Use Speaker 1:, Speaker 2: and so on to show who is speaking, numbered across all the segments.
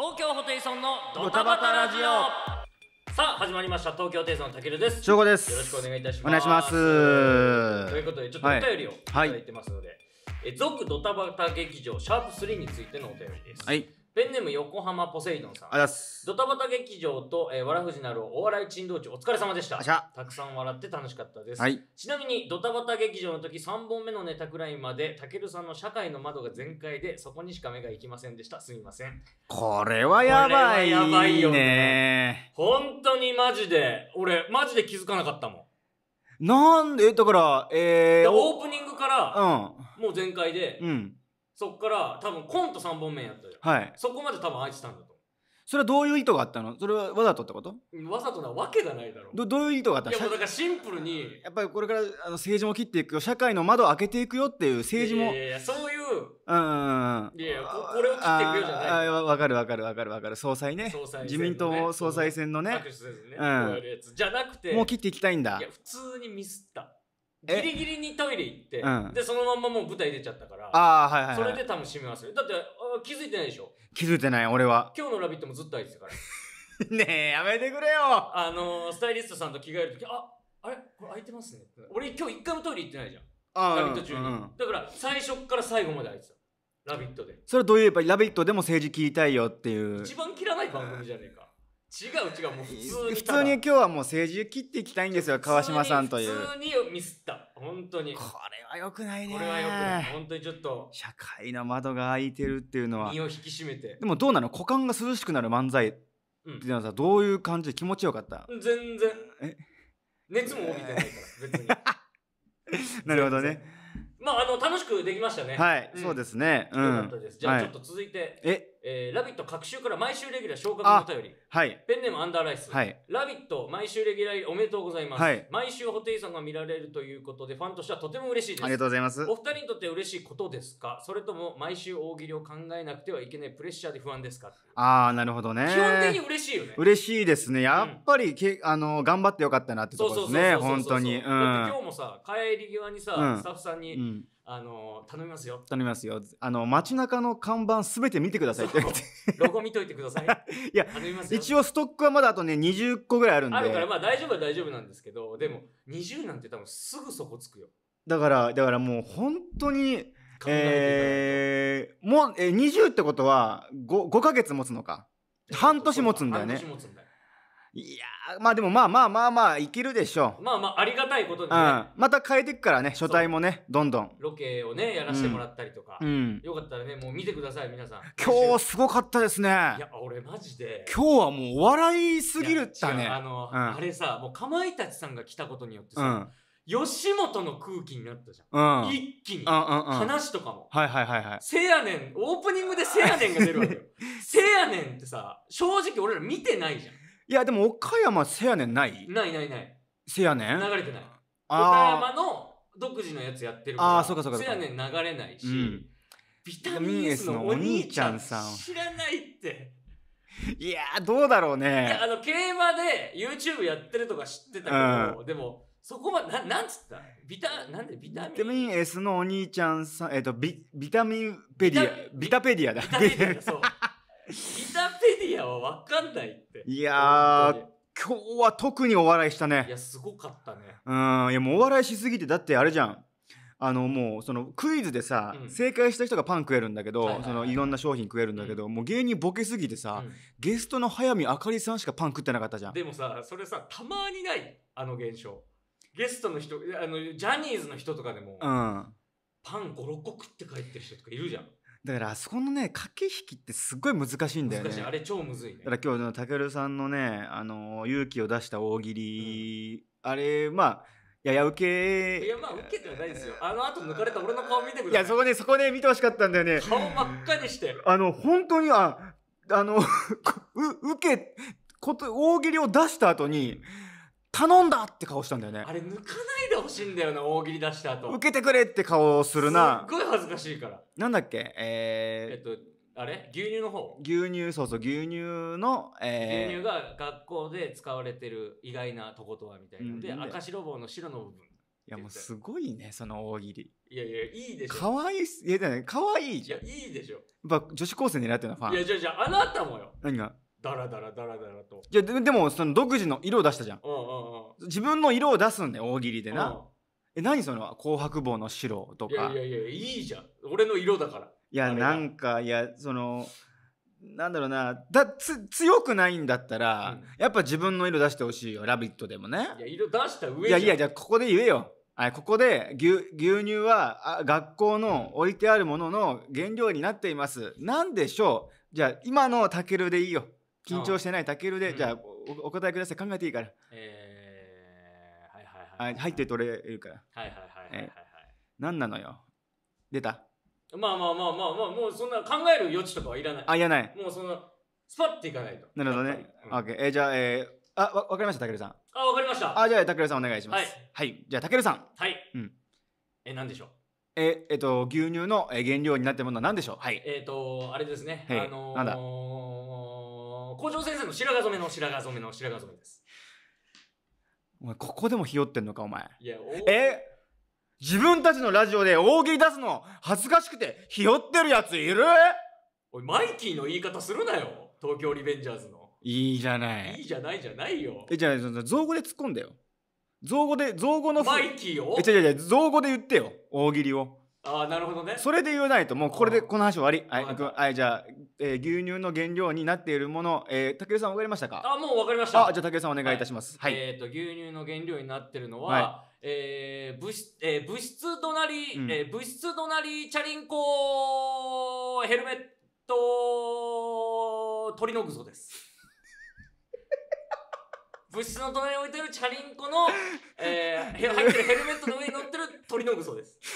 Speaker 1: 東京ホテイソンのドタバタラジオさあ始まりました東京ホテイソンのたけるです翔吾ですよろしくお願いいたしますお願いしますということでちょっとお便りをいただいてますので、はい、え続ドタバタ劇場シャープ3についてのお便りですはいペンネーム横浜ポセイドンさん。あす。ドタバタ劇場と、えー、わらふじなるお笑い珍道中お疲れ様でした。たくさん笑って楽しかったです。はい、ちなみに、ドタバタ劇場の時3本目のネタくらいまで、たけるさんの社会の窓が全開で、そこにしか目が行きませんでした。すみません。
Speaker 2: これはやばい。やばいよね。ね
Speaker 1: 本当にマジで、俺、マジで気づかなかったも
Speaker 2: ん。なんでだから、えー、オープニ
Speaker 1: ングから、うん、もう全開で、うん、そっから多分コント3本目やったじゃん、はい、そこまで多分愛てたんだと
Speaker 2: それはどういう意図があったのそれはわざとってこと
Speaker 1: わざとなわけがないだろ
Speaker 2: どどういう意図があったいやもうだから
Speaker 1: シンプルに
Speaker 2: やっぱりこれからあの政治も切っていくよ社会の窓を開けていくよっていう政治もいやいやそういううんいやいやここれを切っていくよじゃないわかるわかるわかるわかる総裁ね、ね、自民党総裁選のね、ね、うん、じゃ
Speaker 1: なくてもう切っていきたいんだいや普通にミスったギリギリにトイレ行って、うんでそのまんまもう舞台出ちゃったか
Speaker 2: ら、ああはいはい、はい、それで
Speaker 1: 多分閉めますよだってあ気づいてないでしょ
Speaker 2: 気づいてない俺は
Speaker 1: 今日の「ラビット!」もずっとあいてたから
Speaker 2: ねえやめてくれよあの
Speaker 1: ースタイリストさんと着替える時ああれこれ空いてますね俺今日一回もトイレ行ってないじゃん
Speaker 2: 「ララビット!」中に、
Speaker 1: だから最初から最後まであいてた「ラビット!」で
Speaker 2: それはどういうやっぱラビット!」でも政治聞いたいよっていう一
Speaker 1: 番切らない番組じゃねえか違う違うもう普通に普通に今日
Speaker 2: はもう政治切っていきたいんですよ川島さんという普通
Speaker 1: にミスった本当にこれはよくないねこれはよくない本当にちょっと社
Speaker 2: 会の窓が開いてるっていうのは身を引き締めてでもどうなの股間が涼しくなる漫才っていうのはさ、うん、どういう感じで気持ちよかった全然え
Speaker 1: 熱も帯びてないから
Speaker 2: 別に なるほどね
Speaker 1: まああの楽しくできましたねはい、うん、そうですね、うん、かったですじゃあちょっと続いて、ええー、ラビット各週から毎週レギュラー昇格のお便り。はい。ペンネームアンダーライス。はい。ラビット毎週レギュラーおめでとうございます。はい。毎週ホテイさんが見られるということで、ファンとしてはとても嬉しいです。ありがとうございます。お二人にとって嬉しいことですかそれとも毎週大喜利を考えなくてはいけないプレッシャーで不安ですか
Speaker 2: ああ、なるほどね。基本的に嬉しいよね。嬉しいですね。やっぱりけ、うん、あの、頑張ってよかったなってとこですね。本当に。うん。今日も
Speaker 1: さ、帰り際にさ、うん、スタッフさんに、うんあの頼みますよ
Speaker 2: 頼みますよあの街中の看板すべて見てくださいって
Speaker 1: ロゴ見といてください いや一
Speaker 2: 応ストックはまだあとね20個ぐらいあるんであるからまあ
Speaker 1: 大丈夫は大丈夫なんですけどでも20なんて多分すぐそこつくよ
Speaker 2: だからだからもう本当にええー、もう、えー、20ってことは 5, 5ヶ月持つのか半年持つんだよね。いやまあでもまあまあまあまあいけるでしょうまあまあありがたいことでね、うん、また変えていくからね書体もねどんどんロケをねやらせてもらったりとか、うん、
Speaker 1: よかったらねもう見てください皆さん今日すごかったですねいや俺マジで
Speaker 2: 今日はもうお笑いすぎるったねあの、うん、あれ
Speaker 1: さもうかまいたちさんが来たことによってさ、吉本の空気になったじ
Speaker 2: ゃん、うん、一気に、うんうん、話とかも、はいはいはいはいせ
Speaker 1: やねんオープニングでせやねんが出るわけよ せやねんってさ正直俺ら見てないじゃん
Speaker 2: いやでも岡山せやねんない
Speaker 1: ないないない
Speaker 2: せやねん流れてない岡
Speaker 1: 山の独自のやつやってるからあそうかそうかせやねん流れないし、う
Speaker 2: ん、ビタミン S のお兄ちゃんさん知
Speaker 1: らないって
Speaker 2: いやどうだろうね
Speaker 1: あの競馬で YouTube やってるとか知ってたけど、うん、でもそこまでななんつったビタなんでビ
Speaker 2: タミンビタミン S のお兄ちゃんさんえっ、ー、とビビタミンペディアビタペディアだビタペディアだそう
Speaker 1: ビタペディアはわかんないって。
Speaker 2: いやー、今日は特にお笑いしたね。いや、すごかったね。うん、いやもうお笑いしすぎて、だってあれじゃん。あのもうそのクイズでさ、うん、正解した人がパン食えるんだけど、はいはい、そのいろんな商品食えるんだけど、うん、もう芸人ボケすぎてさ、うん、ゲストの早見あかりさんしかパン食ってなかったじゃんで
Speaker 1: もさそれさたまにないあの現象ゲストの人あのジャニーズの人とかでも、うん、パン56個食って帰ってる人とかいるじゃん
Speaker 2: だからあそこのね駆け引きってすごい難しいんだよねあれ超むずいねだから今日のたけるさんのねあの勇気を出した大喜利、うん、あれまあやや受けい
Speaker 1: やまあ受けてはないですよあの後抜かれた俺の顔見てくだいいやそ
Speaker 2: こねそこね見てほしかったんだよね顔真っ赤にしてあの本当にああの う受けこと大喜利を出した後に、うん頼んだって顔したんだよねあれ抜かない
Speaker 1: でほしいんだよな大喜利出した後受けてくれっ
Speaker 2: て顔するなすっごい恥ずかしいからなんだっけえー、えっとあれ牛乳の方牛乳そうそう牛乳の、えー、牛乳
Speaker 1: が学校で使われてる意外なとことはみたいな、うん、で赤白棒の白の部分
Speaker 2: いやもうすごいねその大喜利
Speaker 1: いやいやいいでしょ可
Speaker 2: 愛いいやだね可愛い
Speaker 1: じゃんいやいいでしょ
Speaker 2: やっぱ女子高生狙ってるのファンいや
Speaker 1: じゃじゃあなたもよ何がダラダラダラダラと
Speaker 2: いやででもその独自の色を出したじゃんうんうんうん自分の色を出すんだよ大喜利でな、うんえ何その紅白棒の白といやかいや
Speaker 1: いやいいじゃん俺の色だから
Speaker 2: いやなんかいやそのなんだろうなだつ強くないんだったら、うんやっぱ自分の色出してほしいよ「ラビット!」でもねい
Speaker 1: や色出した上いじゃやんいやじ
Speaker 2: ゃあここで言えよい、ここで牛牛乳はあ学校の置いてあるものの原料になっています何でしょうじゃあ今のタケルでいいよ緊張してないタケルで、じゃあお答えください考えていいから
Speaker 1: えー、はいはい
Speaker 2: はい、入って取れるからはいはいはいはいはい、何なのよ出た
Speaker 1: まあまあまあまあまあもうそんな考える余地とかはいらないあいらないもうそのスパッていかないと
Speaker 2: なるほどね、うん、ケーえー、じゃあえーあ、わ分かりました、タケルさん。あ、分かりました。あ、じゃあ、たけるさんお願いします。はい。じゃあ、たけるさん。はい。うん。え、なんでしょうえ、えっと、牛乳の原料になってるものは何でしょうはい。
Speaker 1: えっと、あれですね。あのー、なんだ校長先生の白髪染めの白髪染めの白髪染めです。
Speaker 2: お前、ここでもひよってんのか、お前。いや、え自分たちのラジオで大喜利出すの恥ずかしくてひよってるやついるおい、マイキーの言
Speaker 1: い方するなよ。東京リベンジャーズの。
Speaker 2: いいじゃない。いいじ
Speaker 1: ゃないじゃないよ。
Speaker 2: え、じゃあ、造語で突っ込んだよ。造語で、造語の。マイキーをえ、じゃじゃ造語で言ってよ。大喜利を。あなるほどねそれで言わないともうこれでこの話終わりはい、はい、じゃあ、えー、牛乳の原料になっているもの、えー、武井さん分かりましたかあもう分かりましたあじゃあ武井さんお願いいたします、はい、はい、え
Speaker 1: っ、ー、と牛乳の原料になってるのは、はい、えー、物質、えー、物質隣、うん、えー、物質隣チャリンコヘルメット取鳥の具像です 物質の隣に置いてるチャリンコの、えー、入ってるヘルメットの上に乗ってる鳥の具像です。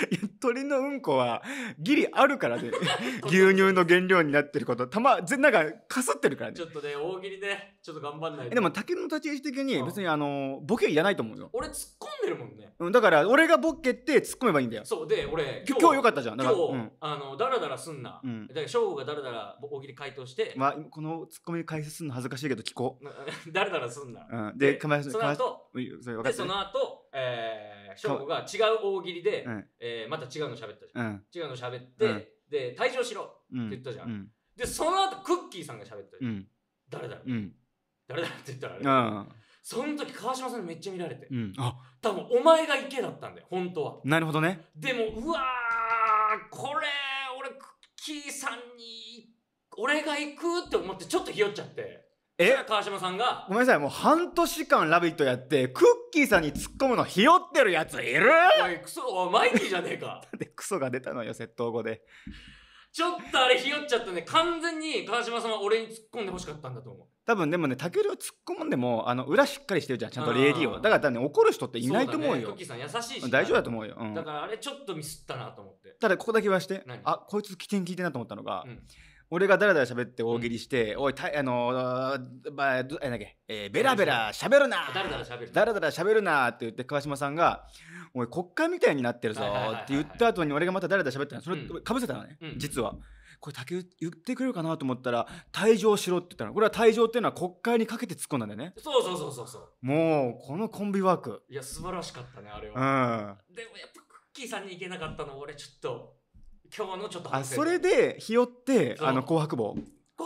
Speaker 2: 鳥のうんこはギリあるからね 牛乳の原料になってることたまぜなんかかすってるからねちょっとね
Speaker 1: 大喜利ねちょっと頑張んないでも
Speaker 2: 竹の立ち位置的に別にあのボケいらないと思うよ
Speaker 1: 俺突っ込んでるもん
Speaker 2: ね、うん、だから俺がボケって突っ込めばいいんだよそうで俺今日今よかったじゃん今日、うん、
Speaker 1: あのダラダラすんな、うん、だから省吾がダラダラ大喜利回答して、ま
Speaker 2: あ、この突っ込み解説するの恥ずかしいけど聞こう ダラダラすんな、うん、ででその後それ分かった、その
Speaker 1: 後え翔吾が違う大喜利で、うん、えー、また違うの喋った
Speaker 2: じゃん、うん、違うの喋って、うん、
Speaker 1: で退場しろって言ったじゃん、うん、でその後クッキーさんが喋ったじゃん、誰だろう、誰だって言ったらあれその時川島さんにめっちゃ見られて、うん、あ多分お前が池だったんだよ本当はなるほどねでもうわこれ俺クッキーさんに俺が行くって思ってちょっとひよっちゃってえ川島さんが
Speaker 2: ごめんなさいもう半年間「ラビット!」やってクッキーさんに突っ込むのひよってるやついるおいク
Speaker 1: ソおマイキーじゃねえか だ
Speaker 2: ってクソが出たのよ窃盗後で
Speaker 1: ちょっとあれひよっちゃったね完全に川島さんは俺に突っ込んでほしかったんだと思う
Speaker 2: 多分でもねたけるを突っ込んでもあの裏しっかりしてるじゃんちゃんと礼儀をだから多分、ね、怒る人っていないと思うよう、ね、さん優しいし大丈夫だと思うよ、うん、だか
Speaker 1: らあれちょっとミスったなと思って
Speaker 2: ただここだけ言わしてあこいつ起点聞いてなと思ったのが、うん俺がだらだら喋って大喜利して、おいたあのーまあどえなんだけ、えー、ベラベラ喋るなだらだら喋るだらだら喋るなって言って川島さんが「おい国会みたいになってるぞ」って言った後に俺がまただらだら喋ったのそれうんかぶせたのね、うん実は。これ竹内言ってくれるかなと思ったら「退場しろ」って言ったのこれは退場っていうのは国会にかけて突っ込んだんだよねそうそうそうそうそもうこのコンビワークい
Speaker 1: や素晴らしかったねあれうは、んでもやっぱクッキーさんに行けなかったの俺ちょっと今日のちょっとあそれで
Speaker 2: ひよってあの紅白帽 そ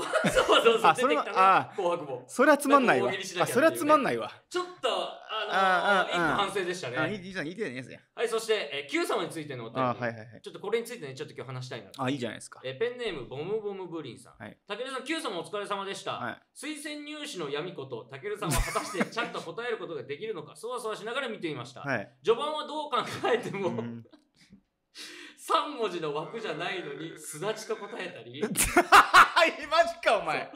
Speaker 2: うそうそう。あ、それは、あ、紅白も。それはつまんないわ。あ、それはつまんないわ。
Speaker 1: ちょっと、あの、一個反省でしたね。いいじゃん、いいじゃないですか。はい、そして、え、Q 様についてのお便り。はいはいはい。ちょっとこれについてね、ちょっと今日話したいなあ、いいじゃないですか。え、ペンネーム、ボムボムブリンさん。はい。たけるさん、Q 様お疲れ様でした。はい。推薦入試の闇こと、たけるさんは果たしてちゃんと答えることができるのか、そわそわしながら見ていました。はい。序盤はどう考えても、3文字の枠じゃないのにすだちと答えたり マジかお前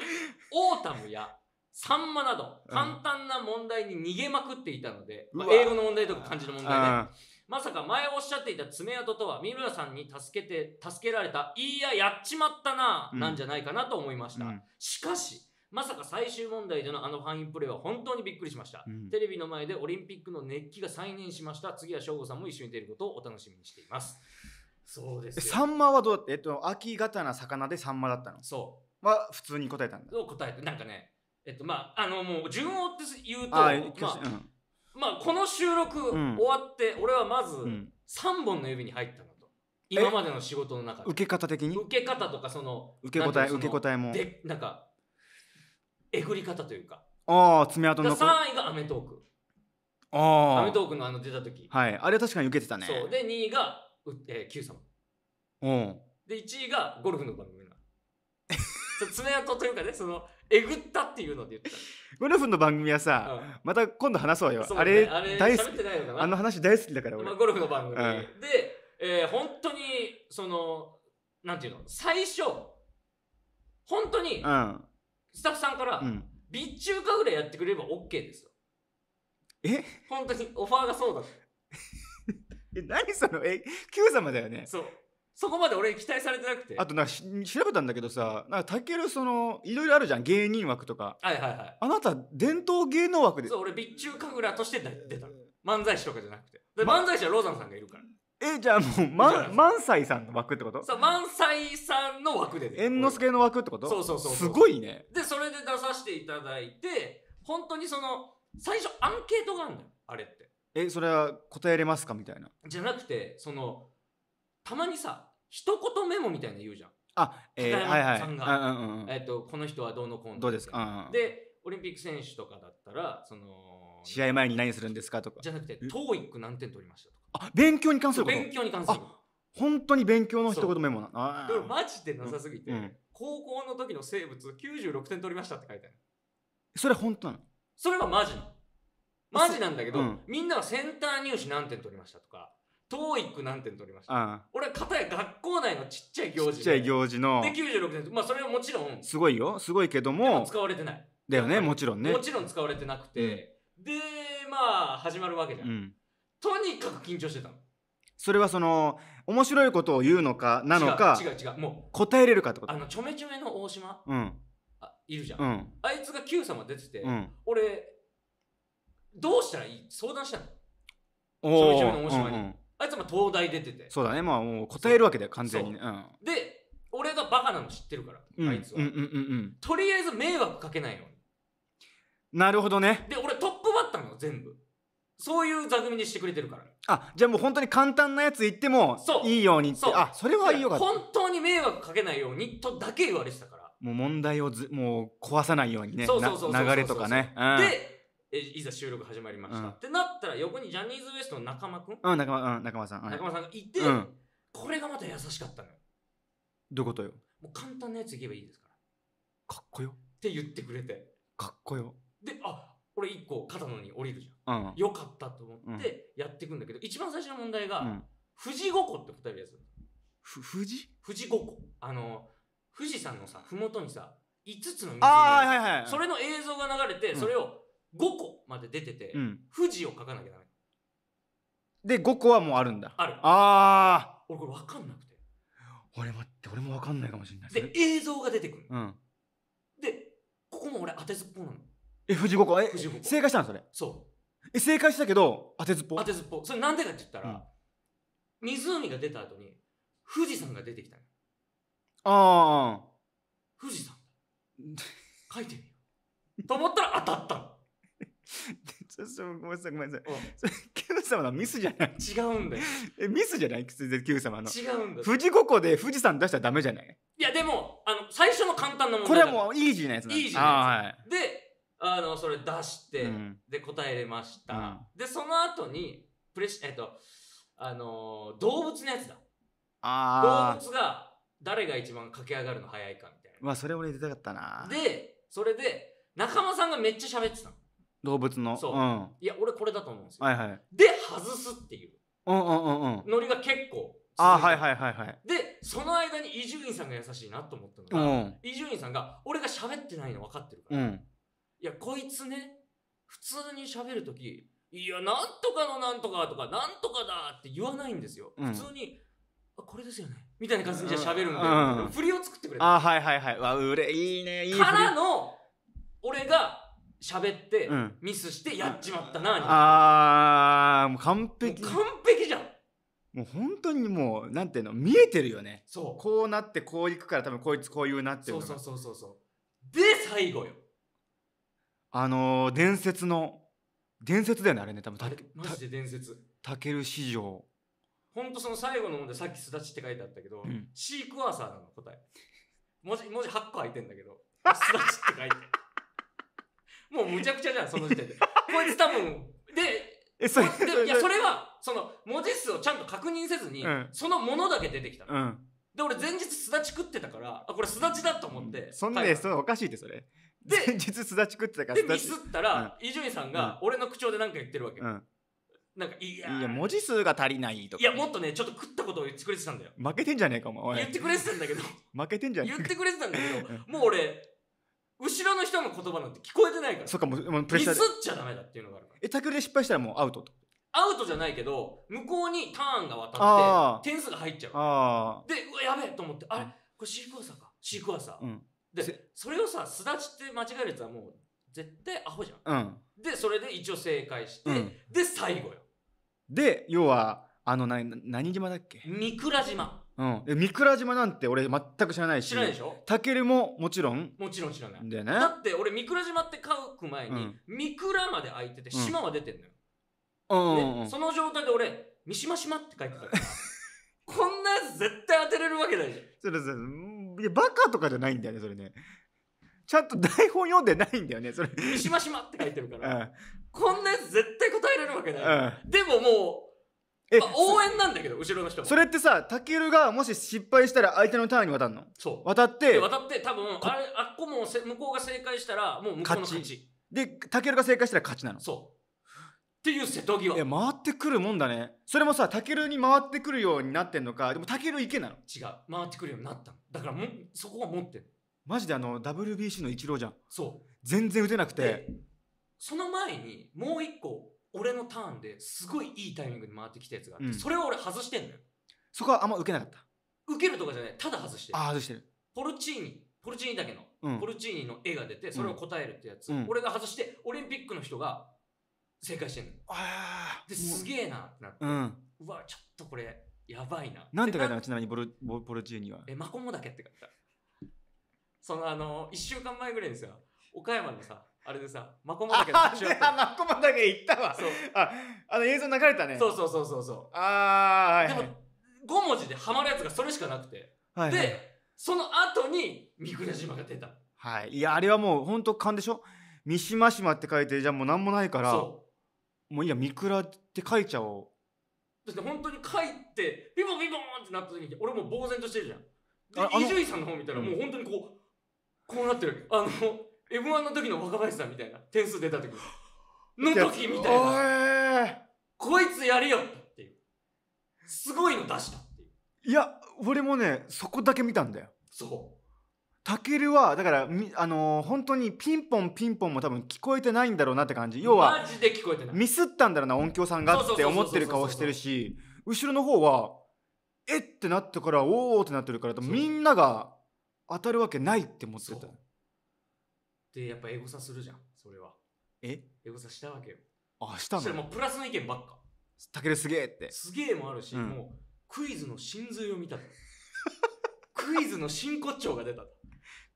Speaker 1: オータムやサンマなど簡単な問題に逃げまくっていたので、うんまあ、英語の問題とか漢字の問題ねまさか前おっしゃっていた爪痕とは三村さんに助けて助けられたいややっちまったな、なんじゃないかなと思いました、うん、しかしまさか最終問題でのあのファインプレーは本当にびっくりしました、うん、テレビの前でオリンピックの熱気が再燃しました次は省吾さんも一緒に出ることをお楽しみにしていますそうですサン
Speaker 2: マはどうえっと秋刀魚でサンマだったのそうは普通に答えたんだ
Speaker 1: そう答えてなんかねえっとまああのもう順応って言うとまあ、うん、
Speaker 2: ま
Speaker 1: あこの収録終わって、俺はまず3本の指に入ったのと今までの仕事の中
Speaker 2: で受け方的に受
Speaker 1: け方とかその受け答え受け答えもでなんかえぐり方というか
Speaker 2: ああ爪痕の3
Speaker 1: 位が『アメトーク』
Speaker 2: ああ『アメトーク』のあの出た時はいあれ確かに受けてたねそう
Speaker 1: で2位がえー、Q さん。うん。で、1位がゴルフの番組なの。爪痕というかね、その、えぐったっていうので言った。
Speaker 2: ゴルフの番組はさ、うん、また今度話そうよ。うね、あれ、あれ大好き。あの話大好きだから俺。まあ、ゴルフの番組。う
Speaker 1: ん、で、えー、本当に、その、なんていうの、最初、本当に、スタッフさんから、うん、備中かぐらいやってくれれば OK ですよ。え本当にオファーがそうだえ何そのえ Q 様だよねそうそこまで俺期待されてなくてあと
Speaker 2: なんか調べたんだけどさなんかたけるそのいろいろあるじゃん芸人枠とかはいはいはいあなた伝統芸能枠でそう俺
Speaker 1: 備中神楽として出た漫才師とかじゃなくてで漫才師はローザンさんがいるから
Speaker 2: えじゃあもうま満載さんの枠ってことそ
Speaker 1: う満載さんの枠
Speaker 2: でね猿之助の枠ってことそうそうそうすごいね
Speaker 1: でそれで出させていただいて本当にその最初アンケートがあるんよあれって
Speaker 2: えそれは答えれますかみたいな
Speaker 1: じゃなくてそのたまにさ一言メモみたいな言うじゃん
Speaker 2: あ、えー、いさんが、はいはい
Speaker 1: えと「この人はどうのこうの」どうですか、うん、でオリンピック選手とかだったらその
Speaker 2: 試合前に何するんですかとかじゃなくて「TOEIC
Speaker 1: 何点取りました」
Speaker 2: とかあ勉強に関すること勉強に関する本当に勉強の一言メモなあで
Speaker 1: もマジでなさすぎて、うん、高校の時の生物96点取りましたって書いてある
Speaker 2: それ本当なの
Speaker 1: それはマジなのマジなんだけど、うん、みんなはセンター入試何点取りましたとか t o e 何点取りました、うん、俺は片や学校内のちっちゃい行事ちっちゃい行事ので96点まあそれはもちろん
Speaker 2: すごいよすごいけども使われてないだよねもちろんねもち
Speaker 1: ろん使われてなくて、うん、でまあ始まるわけじゃん、うん、とにかく緊張してたの
Speaker 2: それはその面白いことを言うのかなのか違う違うもう答えれるかってことあ
Speaker 1: のちょめちょめの大島、うん、あいるじゃん、うん、あいつが『Q 様』出てて、うん、俺どうしたらいい相談したの
Speaker 2: おちょびちょびのうんうん、
Speaker 1: あいつも東大出ててそ
Speaker 2: うだねまあもう答えるわけだよ完全に、ねうん、
Speaker 1: で俺がバカなの知ってるから、
Speaker 2: うん、あいつは、うんうんうんうん、
Speaker 1: とりあえず迷惑かけないよう
Speaker 2: になるほどねで俺トップバッターの全
Speaker 1: 部そういう座組にしてくれてるから
Speaker 2: あじゃあもう本当に簡単なやつ言ってもいいようにってそうあそれはいいよかった本
Speaker 1: 当に迷惑かけないようにとだけ言われてたか
Speaker 2: らもう問題をずもう壊さないようにね流れとかね、うん、
Speaker 1: でいざ収録始まりました、うん、ってなったら横にジャニーズ WEST の仲間くんうん仲間,、うん、仲間さん、仲間さんがいて、うん、これがまた優しかったのよどういうことよもう簡単なやつ言えばいいですからかっこよって言ってくれてかっこよであ俺一個肩のに降りるじゃん、うん、よかったと思ってやっていくんだけど、一番最初の問題が「富士五湖」って答えるやつふ富士富士五湖あの富士山のさ麓にさ5つの水があ、はいはいはい、それの映像が流れて、それを「5個まで出てて、うん、富士を書かなきゃダ
Speaker 2: メで5個はもうあるんだあるああ俺これ分かんなくて俺待って俺も分かんないかもしれないで映像が出てくる、うん、
Speaker 1: でここも俺当てずっぽなの
Speaker 2: え富士5個え富士5個正解したのそれそうえ正解したけど当てずっぽ当て
Speaker 1: ずっぽそれなんでかって言ったら、うん、湖が出た後に富士山が出てきたの
Speaker 2: ああ富士山書いてみようと思ったら当たったのちょっとごめんなさいごめんなさい。それ Q 様のミスじゃない。違うんだよ。えミスじゃない Q 様の。違うんだ富士五湖で富士山出したらダメじゃない。
Speaker 1: いやでもあの最初の簡単な問題これはもうイージーなやつなんイージーなやつ。で。あのそれ出して、うん、で答えれました、うん、でその後にプレッシえっとあのー、動物のやつだ
Speaker 2: 動
Speaker 1: 物が誰が一番駆け上がるの早いかみた
Speaker 2: いなまあそれ俺出たかったな
Speaker 1: でそれで中間さんがめっちゃ喋ってたの
Speaker 2: 動物のそう、うん、いや俺これだと思うんですよ、はいはい、
Speaker 1: で外すっていう,、
Speaker 2: うんうんうんうん、
Speaker 1: ノリが結構
Speaker 2: あはいはいはいはい
Speaker 1: でその間に伊集院さんが優しいなと思ったのが伊集院さんが俺が喋ってないの分かってるから、うん、いやこいつね普通に喋る時いやなんとかのなんとかとかなんとかだって言わないんですよ、うん、普通にあこれですよねみたいな感じで喋るんで、うんうん、振りを作ってくれ
Speaker 2: たあはいはいはいわうれいいねいいから
Speaker 1: の俺が喋って、うん、ミスしてやっちまったな、
Speaker 2: あもう完璧完璧じゃんもう本当にもうなんていうの見えてるよねそうこうなってこういくから多分こいつこういうなってるそうそうそうそうで最後よあのー、伝説の伝説だよねあれね多分あれマジで伝説たける史上
Speaker 1: ほんとその最後のんでさっき「すだち」って書いてあったけど、うん、シークワーサーなの答え文字文字8個入いてんだけど「すだち」って書いてもうむちゃくちゃじゃん、その時点で。こいつ多分、で、え、それ、でいや、それは、その、文字数をちゃんと確認せずに、うんそのものだけ出てきたの。うん。で、俺前日すだち食ってたから、あ、これすだちだと思って。
Speaker 2: そんなに、そんなおかしいって、それ。で前日すだち食ってたから、でミスったら、伊集院さんが、
Speaker 1: 俺の口調で何か言ってるわけ。うん。
Speaker 2: なんか、いやいや、文字数が足りないとか。いや、もっとね、
Speaker 1: ちょっと食ったことを言ってくれてたん
Speaker 2: だよ。負けてんじゃねえか、お前。言ってくれてたんだけど、負けてんじゃね言ってくれてたんだけど、も
Speaker 1: う俺、後ろの人の言葉なんて聞こえてない
Speaker 2: からそっかもうプレッシャーでちゃダ
Speaker 1: メだっていうのがあるか
Speaker 2: らえタックルで失敗したらもうアウトと
Speaker 1: アウトじゃないけど向こうにターンが渡って点数が入っちゃうでうわやべえと思ってあれこれシークワーサーかシークワーサーうんでそれをさすだちって間違えるやつはもう絶対アホじゃんうんでそれで一応正解して、うんで最後よ
Speaker 2: で要はあのな何島だっけ三倉島うん。三倉島なんて俺全く知らないし。知らないでしょタケルももちろん。
Speaker 1: もちろん知らない。だよね。だって俺、三倉島って書く前に、三倉まで空いてて、島は出てんの
Speaker 2: よ。うん。そ
Speaker 1: の状態で俺、三島島って書いてたから。こんなやつ絶対当てれるわけないじゃん。
Speaker 2: それそれ、いや、バカとかじゃないんだよね、それね。ちゃんと台本読んでないんだよね、それ。三島島って書いてるから。うん、こんなやつ絶
Speaker 1: 対答えれるわけない。うん、でももう、まあ、応援なんだけど後ろの人もそれって
Speaker 2: さタケルがもし失敗したら相手のターンに渡るのそう渡って渡
Speaker 1: って多分ああっこも向こうが正解したらもう向こうの勝ち勝
Speaker 2: ちでタケルが正解したら勝ちなのそうっていう瀬戸際え回ってくるもんだねそれもさタケルに回ってくるようになってんのかでもタケルけなの違う回ってくるようになったのだからもそこは持ってるマジであの WBC のイチローじゃんそう全然打てなくて
Speaker 1: その前にもう一個俺のターンですごいいいタイミングで回ってきたやつがあって、うんそれを俺外してんのよ
Speaker 2: そこはあんま受けなかった
Speaker 1: 受けるとかじゃないただ外してるあ外してるポルチーニポルチーニだけの、うんポルチーニの絵が出てそれを答えるってやつ、うん俺が外してオリンピックの人が正解してんのああですげえなってなってうんうわちょっとこれやばいな
Speaker 2: 何て書いたのちなみにボルボボルチーニはえマ
Speaker 1: コモだけって書いたそのあの1週間前ぐらいですよ岡山のさあれでさ、マコモダケのあ、マコモ行ったわ。そう。あ、あの映像流れたね。そうそうそうそうそう。ああ、はい、はい。でも、5文字でハマるやつがそれしかなくて。はい、はい、で、その後に、三蔵島が出た。
Speaker 2: はい。いや、あれはもう、ほんと勘でしょ三島島って書いて、じゃあもう何もないから、そう。もういいや、三倉って書いちゃおう。
Speaker 1: そして本当に書いて、ピボンピボンってなった時に、俺もう呆然としてるじゃん。で、伊集院さんの方見たら、もう本当にこう、こうなってる。あの、M1 の時の若林さんみたいな、点数出た時の時みたいな。いこいつやるよっていう。すごいの出したってい
Speaker 2: う。いや、俺もね、そこだけ見たんだよ。そう。たけるはだからあのー、本当にピンポンピンポンも多分聞こえてないんだろうなって感じ要はミスったんだろうな音響さんがって思ってる顔してるし後ろの方はえってなってからおおってなってるからみんなが当たるわけないって思ってた
Speaker 1: で、やっぱエゴサするじゃん、それは。えエゴサしたわけよ。
Speaker 2: あ、したのそれもう
Speaker 1: プラスの意見ばっか。
Speaker 2: たけるすげえって。すげえもあるし、うんもう
Speaker 1: クイズの真髄を見た クイズの真骨頂が出た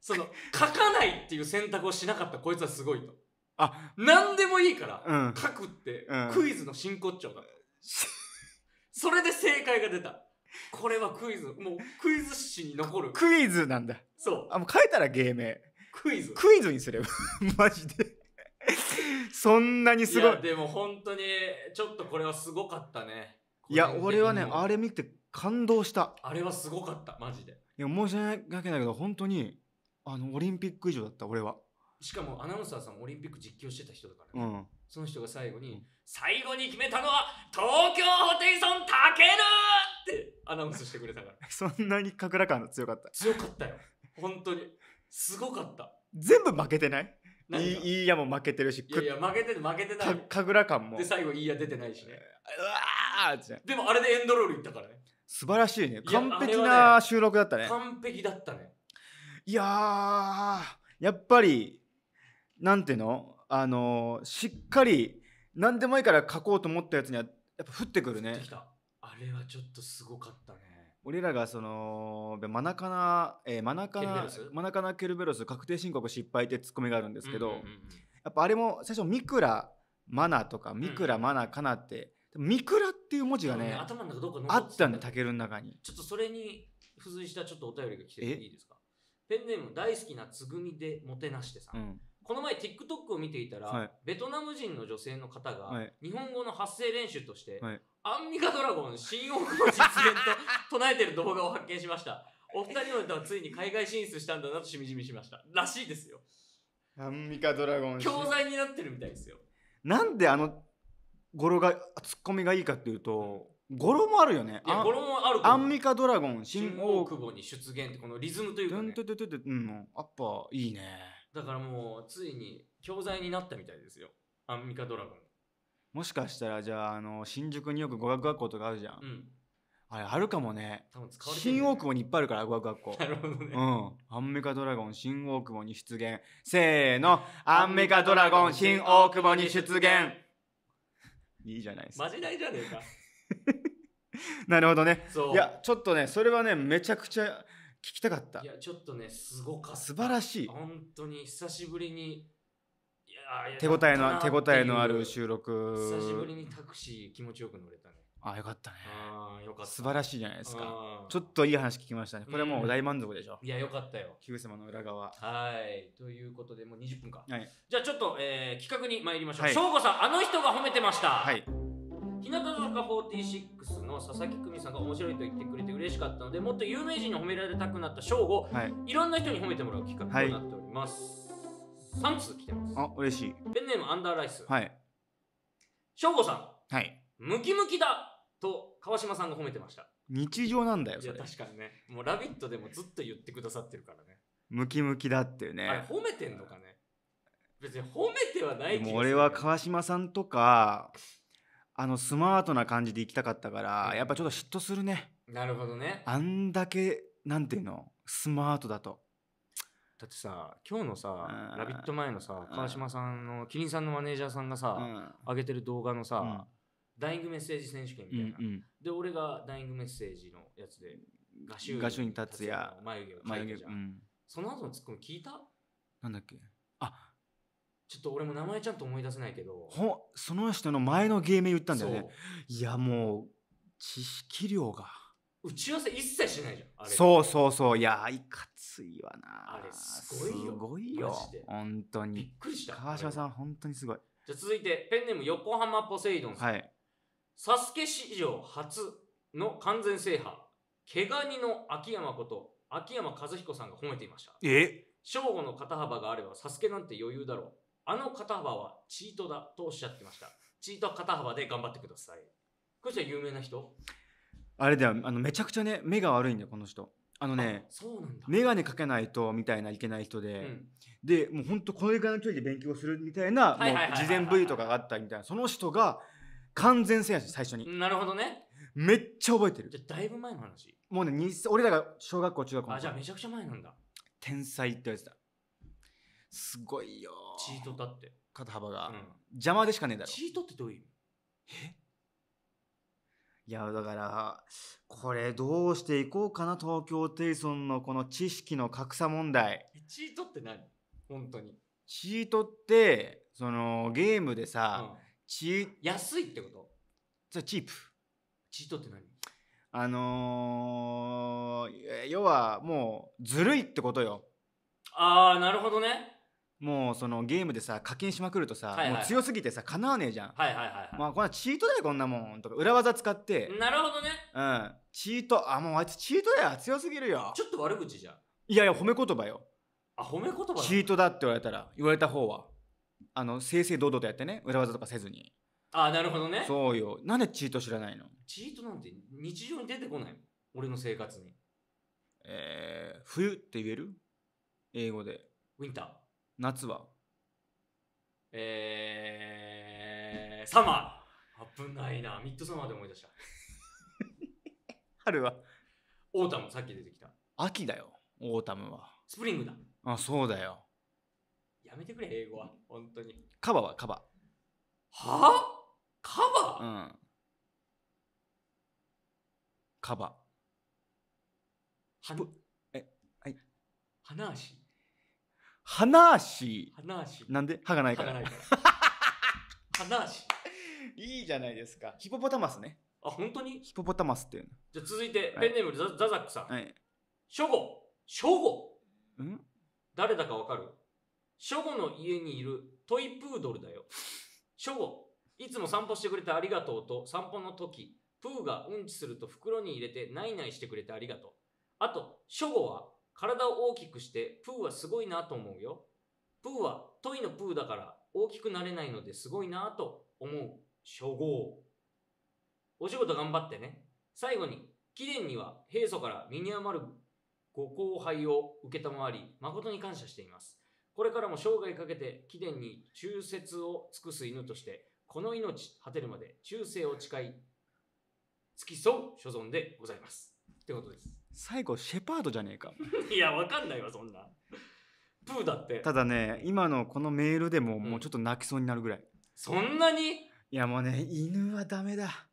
Speaker 1: その、書かないっていう選択をしなかったこいつはすごいと。あ、何でもいいから、うん。書くってうんクイズの真骨頂だ それで正解が出た。これはクイズ、もう
Speaker 2: クイズ史に残る。クイズなんだ。そう。あ、もう書いたら芸名。クイズクイズにすれば マジでそんなにすごいいやで
Speaker 1: も本当にちょっとこれはすごかったねいや俺はねあ
Speaker 2: れ見て感動したあれはすごかったマジでいや申し訳ないけど本当にあのオリンピック以上だった俺は
Speaker 1: しかもアナウンサーさんオリンピック実況してた人だか
Speaker 2: ら、ね、うん、そ
Speaker 1: の人が最後に、うん、最後に決めたのは東京ホテイソンたけ
Speaker 2: るってアナウンスしてくれたから そんなに神楽感が強かった強かったよ
Speaker 1: 本当にすごかった
Speaker 2: 全部負けてないいいやも負けてるしいやいや負
Speaker 1: けてる負けてない
Speaker 2: 神楽感もで最
Speaker 1: 後いいや出てないしねうわーでもあれでエンドロールいったからね
Speaker 2: 素晴らしいね完璧な収録だったね、ね、完
Speaker 1: 璧だったね
Speaker 2: いややっぱりなんていうのあのー、しっかり何でもいいから書こうと思ったやつにはやっぱ降ってくるね
Speaker 1: あれはちょっとすごかったね
Speaker 2: 俺らがそのマナカナ、えー、マナカナマナカナケルベロス確定申告失敗ってツッコミがあるんですけど、うんうんうん、やっぱあれも最初ミクラマナとかミクラ、マナカナってミクラっていう文字がね、ね、頭の中どこかあったんでタケルの中にちょっと
Speaker 1: それに付随したちょっとお便りが来ていいですかペンネーム大好きなつぐみでもてなしてさ、うんこの前 TikTok を見ていたら、はいベトナム人の女性の方が、はい日本語の発声練習として、はいアンミカドラゴン新大久保実現と 唱えてる動画を発見しました。お二人の歌はついに海外進出したんだなとしみじみしました。らしいですよ。
Speaker 2: アンミカドラゴン教材
Speaker 1: になってるみたいですよ。
Speaker 2: なんであの語呂がツッコミがいいかっていうと語呂もあるよねあもあるアンミカドラゴン新大久保に出現ってこのリズムというか、ね、うんやっぱいいね
Speaker 1: だからもうついに教材になったみたいですよアンミカドラゴン
Speaker 2: もしかしたらじゃああの新宿によく語学学校とかあるじゃん、うん、あれあるかもね多分使われて新大久保にいっぱいあるから語学学校 なるほどねうんアンミカドラゴン新大久保に出現せーのアンミカドラゴン新大久保に出現いいじゃないですかマジないじゃねえか なるほどねいやちょっとねそれはねめちゃくちゃ聞きたかった
Speaker 1: いやちょっとねすご
Speaker 2: かった素晴らしい本
Speaker 1: 当に久しぶりに手応えの手応えのある収録久しぶり
Speaker 2: にタクシー気持ちよく乗れたね
Speaker 1: あよかったねあよかった素晴らしいじゃないですかちょっ
Speaker 2: といい話聞きましたねこれもう大満足でしょ、うん、いやよかったよ「ヒ様の裏側」はい
Speaker 1: ということでもう20分か、はい、じゃあちょっと、えー、企画に参りましょう、はい、吾さんあの人が褒めてましたはい日向坂46の佐々木久美さんが面白いと言ってくれて嬉しかったのでもっと有名人に褒められたくなった賞を、はい、いろんな人に褒めてもらう企画となっております、はい、3通来てますあ嬉しいペンネームアンダーライスはい省吾さ
Speaker 2: んはいム
Speaker 1: キムキだと川島さんが褒めてました
Speaker 2: 日常なんだよ
Speaker 1: それいや確かにねもう「ラビット!」でもずっと言ってくださってるからね
Speaker 2: ムキムキだっていうね
Speaker 1: 褒めてんのかね別に褒めてはないけど俺は川
Speaker 2: 島さんとかあのスマートな感じで行きたかったからやっぱちょっと嫉妬するね
Speaker 1: なるほどね
Speaker 2: あんだけなんていうのスマートだとだってさ今日の
Speaker 1: さ「ラビット!」前のさ川島さんのキリンさんのマネージャーさんがさ上げてる動画のさ、ダイイングメッセージ選手権みたいな、うんうん、で俺がダイイングメッセージのやつで
Speaker 2: 画集に立つや眉毛を描いじゃん、うん、
Speaker 1: その後のツッコミ聞いたなんだっけちょっと俺も名前ちゃんと思い出せないけど
Speaker 2: ほその人の前の芸名言ったんだよねいやもう知識量が打ち合わせ一切しないじゃんあれそうそうそういやいかついわなあれすごいよすごいよ本当にびっくりした川島さん本当にすごい
Speaker 1: じゃ続いてペンネーム横浜ポセイドンさん、はい、サスケ史上初の完全制覇毛ガニの秋山こと秋山和彦さんが褒めていましたえ正午の肩幅があればサスケなんて余裕だろうあの肩幅はチートだとおっしゃってました。チート肩幅で頑張ってください。この人有名な人
Speaker 2: あれだよ、あのめちゃくちゃね、目が悪いんだよ、この人。あのね、そうなんだ眼鏡かけないとみたいないけない人で、うん、で、もう本当これぐらいの距離で勉強するみたいな、もう事前部位とかがあったみたいな、その人が完全制圧最初に。なるほどね。めっちゃ覚えてる。じゃだいぶ前の話。もうね、俺らが小学校、中学校あ、じゃあめちゃくちゃ前なんだ。天才ってやつだ。すごいよチートだって肩幅が、うん、邪魔でしかねえだろチートってどういう意味えいやだからこれどうしていこうかな東京テイソンのこの知識の格差問題
Speaker 1: チートって何本当に
Speaker 2: チートってそのゲームでさ、うん、チ安いってことじゃチープチートって何あのー、要はもうずるいってことよ
Speaker 1: ああなるほどね
Speaker 2: もうそのゲームでさ課金しまくるとさ、はいはいもう強すぎてさかなわねえじゃん、はいはいはい、まあこんなチートだよこんなもんとか裏技使って、なるほどねうん、チートあもうあいつチートだよ強すぎるよちょっと悪口じゃんいやいや褒め言葉よあ褒め言葉チートだって言われたら言われた方はあの正々堂々とやってね裏技とかせずにあなるほどねそうよなんでチート知らないの
Speaker 1: チートなんて日常に出てこない俺の
Speaker 2: 生活にえー、冬って言える英語でウィンター夏は
Speaker 1: えー、サマー危ないなミッドサマーで思い出した
Speaker 2: 春は
Speaker 1: オータムさっき出てきた
Speaker 2: 秋だよオータムはスプリングだあそうだよ
Speaker 1: やめてくれ英語は本当に
Speaker 2: カバはカバはあカバうんカバはえはい
Speaker 1: 花足
Speaker 2: 花足花足なんで歯がないから 花足いいじゃないですかヒポポタマスねあ本当にヒポポタマスっていうのじゃ続いて、ペンネームザザザックさんはい
Speaker 1: 初号初号ん誰だかわかるショゴの家にいるトイプードルだよショゴ。いつも散歩してくれてありがとうと散歩の時プーがうんちすると袋に入れてないないしてくれてありがとうあとショゴは体を大きくして、プーはすごいなと思うよ。プーは、トイのプーだから大きくなれないのですごいなと思う。初号。お仕事頑張ってね。最後に、貴殿には平素から身に余るご後輩を承り、誠に感謝しています。これからも生涯かけて貴殿に忠節を尽くす犬として、この命果てるまで忠誠を誓い、付き添う所存でございます。ってことで
Speaker 2: す。最後シェパードじゃねえか
Speaker 1: いやわかんないわそんなプーだってただ
Speaker 2: ね今のこのメールでも、もうちょっと泣きそうになるぐらいそんなにいやもうね犬はダメだ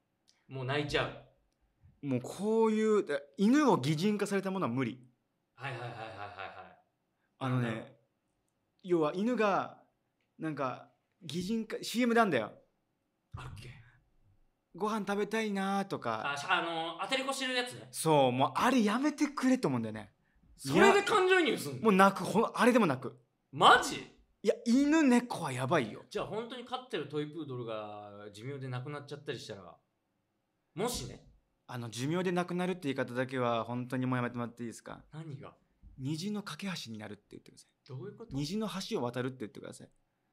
Speaker 2: もう泣いちゃうもうこういう犬を擬人化されたものは無理
Speaker 1: はいはいはいはいはいはい
Speaker 2: あのね、要は犬がなんか擬人化 CM なんだよあっけご飯食べたいなとか
Speaker 1: ああの当てりこしてるやつね
Speaker 2: そうもうあれやめてくれと思うんだよねそれで感情移入すんのもう泣くほあれでも泣くマジいや犬猫はやばいよ
Speaker 1: じゃあ本当に飼ってるトイプードルが寿命でなくなっちゃったりしたら
Speaker 2: もしねあの寿命でなくなるって言い方だけは本当にもうやめてもらっていいですか何が虹の架け橋になるって言ってくださいどういうこと虹の橋を渡るって言ってください